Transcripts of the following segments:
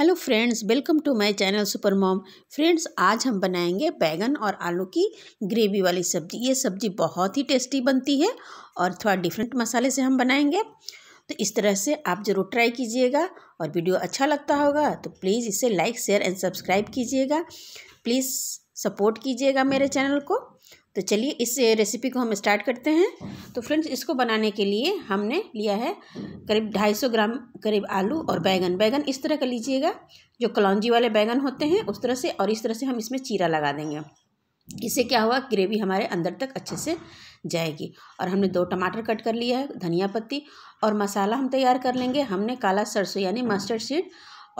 hello friends welcome to my channel super mom friends आज हम बनाएंगे बैगन और आलू की ग्रेवी वाली सब्जी ये सब्जी बहुत ही टेस्टी बनती है और थोड़ा डिफरेंट मसाले से हम बनाएंगे तो इस तरह से आप ज़रूर ट्राई कीजिएगा और वीडियो अच्छा लगता होगा तो प्लीज़ इसे लाइक शेयर एंड सब्सक्राइब कीजिएगा प्लीज़ सपोर्ट कीजिएगा मेरे चैनल को तो चलिए इस रेसिपी को हम स्टार्ट करते हैं तो फ्रेंड्स इसको बनाने के लिए हमने लिया है करीब 250 ग्राम करीब आलू और बैंगन बैगन इस तरह का लीजिएगा जो कलौजी वाले बैगन होते हैं उस तरह से और इस तरह से हम इसमें चीरा लगा देंगे इससे क्या हुआ ग्रेवी हमारे अंदर तक अच्छे से जाएगी और हमने दो टमाटर कट कर लिया है धनिया पत्ती और मसाला हम तैयार कर लेंगे हमने काला सरसों यानी मस्टर्ड सीड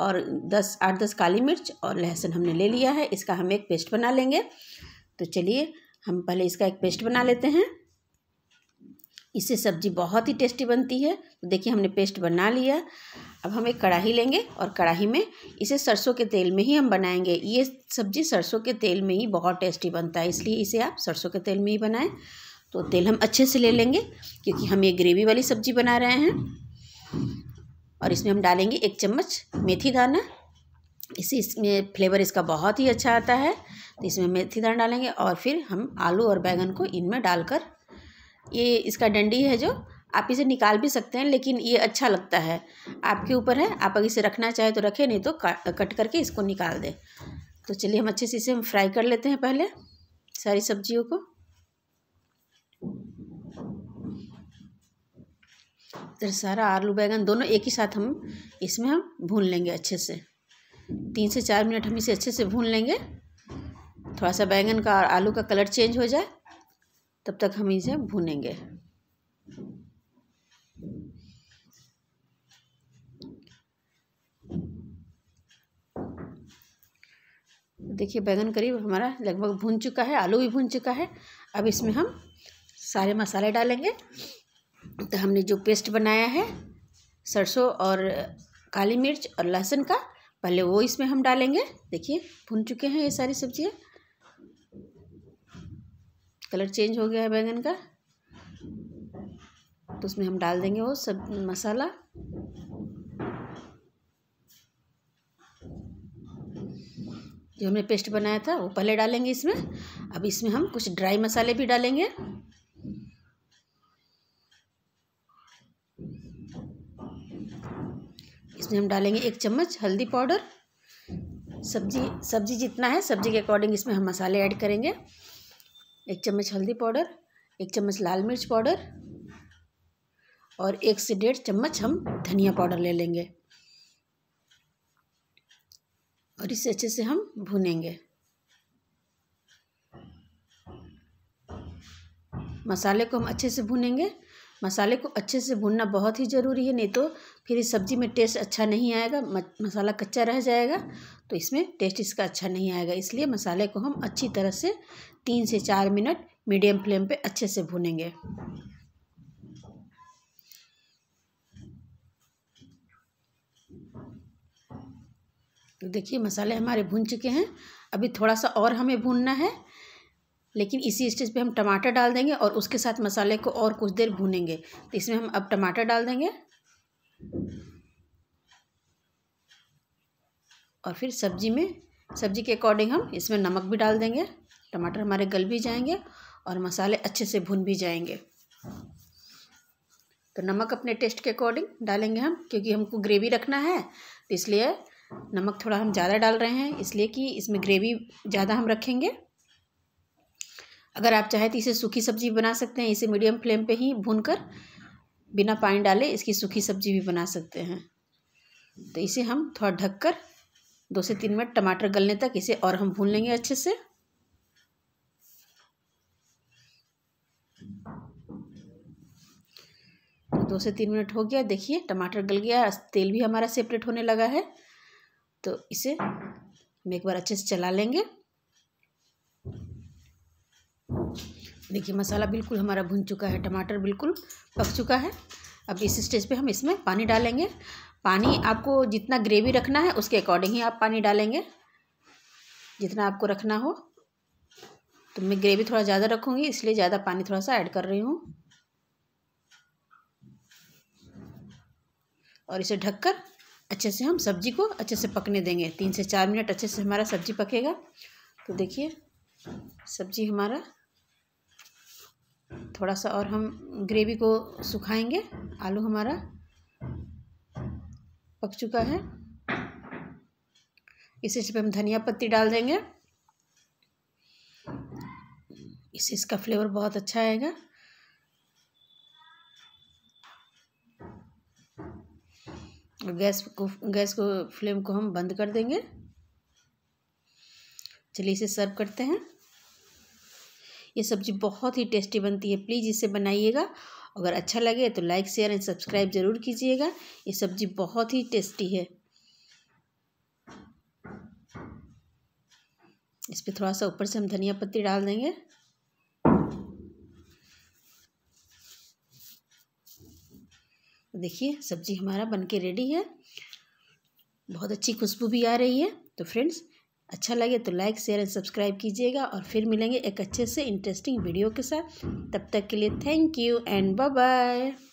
और दस आठ दस काली मिर्च और लहसुन हमने ले लिया है इसका हम एक पेस्ट बना लेंगे तो चलिए हम पहले इसका एक पेस्ट बना लेते हैं इससे सब्जी बहुत ही टेस्टी बनती है तो देखिए हमने पेस्ट बना लिया अब हम एक कढ़ाई लेंगे और कढ़ाई में इसे सरसों के तेल में ही हम बनाएंगे ये सब्जी सरसों के तेल में ही बहुत टेस्टी बनता है इसलिए इसे आप सरसों के तेल में ही बनाएं तो तेल हम अच्छे से ले लेंगे क्योंकि हम ये ग्रेवी वाली सब्जी बना रहे हैं और इसमें हम डालेंगे एक चम्मच मेथी दाना इसी इसमें फ्लेवर इसका बहुत ही अच्छा आता है तो इसमें मेथी दाना डालेंगे और फिर हम आलू और बैंगन को इनमें डालकर ये इसका डंडी है जो आप इसे निकाल भी सकते हैं लेकिन ये अच्छा लगता है आपके ऊपर है आप अगर इसे रखना चाहे तो रखें नहीं तो कट करके इसको निकाल दें तो चलिए हम अच्छे से इसे फ्राई कर लेते हैं पहले सारी सब्जियों को तो सारा आलू बैंगन दोनों एक ही साथ हम इसमें हम भून लेंगे अच्छे से तीन से चार मिनट हम इसे अच्छे से भून लेंगे थोड़ा सा बैंगन का और आलू का कलर चेंज हो जाए तब तक हम इसे भूनेंगे देखिए बैंगन करीब हमारा लगभग भून चुका है आलू भी भून चुका है अब इसमें हम सारे मसाले डालेंगे तो हमने जो पेस्ट बनाया है सरसों और काली मिर्च और लहसुन का पहले वो इसमें हम डालेंगे देखिए भुन चुके हैं ये सारी सब्जियाँ कलर चेंज हो गया है बैंगन का तो उसमें हम डाल देंगे वो सब मसाला जो हमने पेस्ट बनाया था वो पहले डालेंगे इसमें अब इसमें हम कुछ ड्राई मसाले भी डालेंगे उसमें हम डालेंगे एक चम्मच हल्दी पाउडर सब्जी सब्जी जितना है सब्जी के अकॉर्डिंग इसमें हम मसाले ऐड करेंगे एक चम्मच हल्दी पाउडर एक चम्मच लाल मिर्च पाउडर और एक से डेढ़ चम्मच हम धनिया पाउडर ले लेंगे और इसे अच्छे से हम भूनेंगे मसाले को हम अच्छे से भूनेंगे मसाले को अच्छे से भूनना बहुत ही ज़रूरी है नहीं तो फिर इस सब्ज़ी में टेस्ट अच्छा नहीं आएगा मसाला कच्चा रह जाएगा तो इसमें टेस्ट इसका अच्छा नहीं आएगा इसलिए मसाले को हम अच्छी तरह से तीन से चार मिनट मीडियम फ्लेम पे अच्छे से भूनेंगे तो देखिए मसाले हमारे भून चुके हैं अभी थोड़ा सा और हमें भूनना है लेकिन इसी स्टेज पे हम टमाटर डाल देंगे और उसके साथ मसाले को और कुछ देर भूनेंगे तो इसमें हम अब टमाटर डाल देंगे और फिर सब्जी में सब्जी के अकॉर्डिंग हम इसमें नमक भी डाल देंगे टमाटर हमारे गल भी जाएंगे और मसाले अच्छे से भुन भी जाएंगे तो नमक अपने टेस्ट के अकॉर्डिंग डालेंगे हम क्योंकि हमको ग्रेवी रखना है तो इसलिए नमक थोड़ा हम ज़्यादा डाल रहे हैं इसलिए कि इसमें ग्रेवी ज़्यादा हम रखेंगे अगर आप चाहें तो इसे सूखी सब्जी बना सकते हैं इसे मीडियम फ्लेम पे ही भून कर बिना पानी डाले इसकी सूखी सब्जी भी बना सकते हैं तो इसे हम थोड़ा ढक कर दो से तीन मिनट टमाटर गलने तक इसे और हम भून लेंगे अच्छे से तो दो से तीन मिनट हो गया देखिए टमाटर गल गया तेल भी हमारा सेपरेट होने लगा है तो इसे हम एक बार अच्छे से चला लेंगे देखिए मसाला बिल्कुल हमारा भुन चुका है टमाटर बिल्कुल पक चुका है अब इस स्टेज पे हम इसमें पानी डालेंगे पानी आपको जितना ग्रेवी रखना है उसके अकॉर्डिंग ही आप पानी डालेंगे जितना आपको रखना हो तो मैं ग्रेवी थोड़ा ज़्यादा रखूँगी इसलिए ज़्यादा पानी थोड़ा सा ऐड कर रही हूँ और इसे ढककर अच्छे से हम सब्जी को अच्छे से पकने देंगे तीन से चार मिनट अच्छे से हमारा सब्जी पकेगा तो देखिए सब्जी हमारा थोड़ा सा और हम ग्रेवी को सुखाएंगे आलू हमारा पक चुका है इस पे हम धनिया पत्ती डाल देंगे इससे इसका फ्लेवर बहुत अच्छा आएगा गैस को गैस को फ्लेम को हम बंद कर देंगे चलिए इसे सर्व करते हैं ये सब्ज़ी बहुत ही टेस्टी बनती है प्लीज़ इसे बनाइएगा अगर अच्छा लगे तो लाइक शेयर एंड सब्सक्राइब ज़रूर कीजिएगा ये सब्ज़ी बहुत ही टेस्टी है इस पर थोड़ा सा ऊपर से हम धनिया पत्ती डाल देंगे देखिए सब्ज़ी हमारा बनके रेडी है बहुत अच्छी खुशबू भी आ रही है तो फ्रेंड्स अच्छा लगे तो लाइक शेयर एंड सब्सक्राइब कीजिएगा और फिर मिलेंगे एक अच्छे से इंटरेस्टिंग वीडियो के साथ तब तक के लिए thank you and bye bye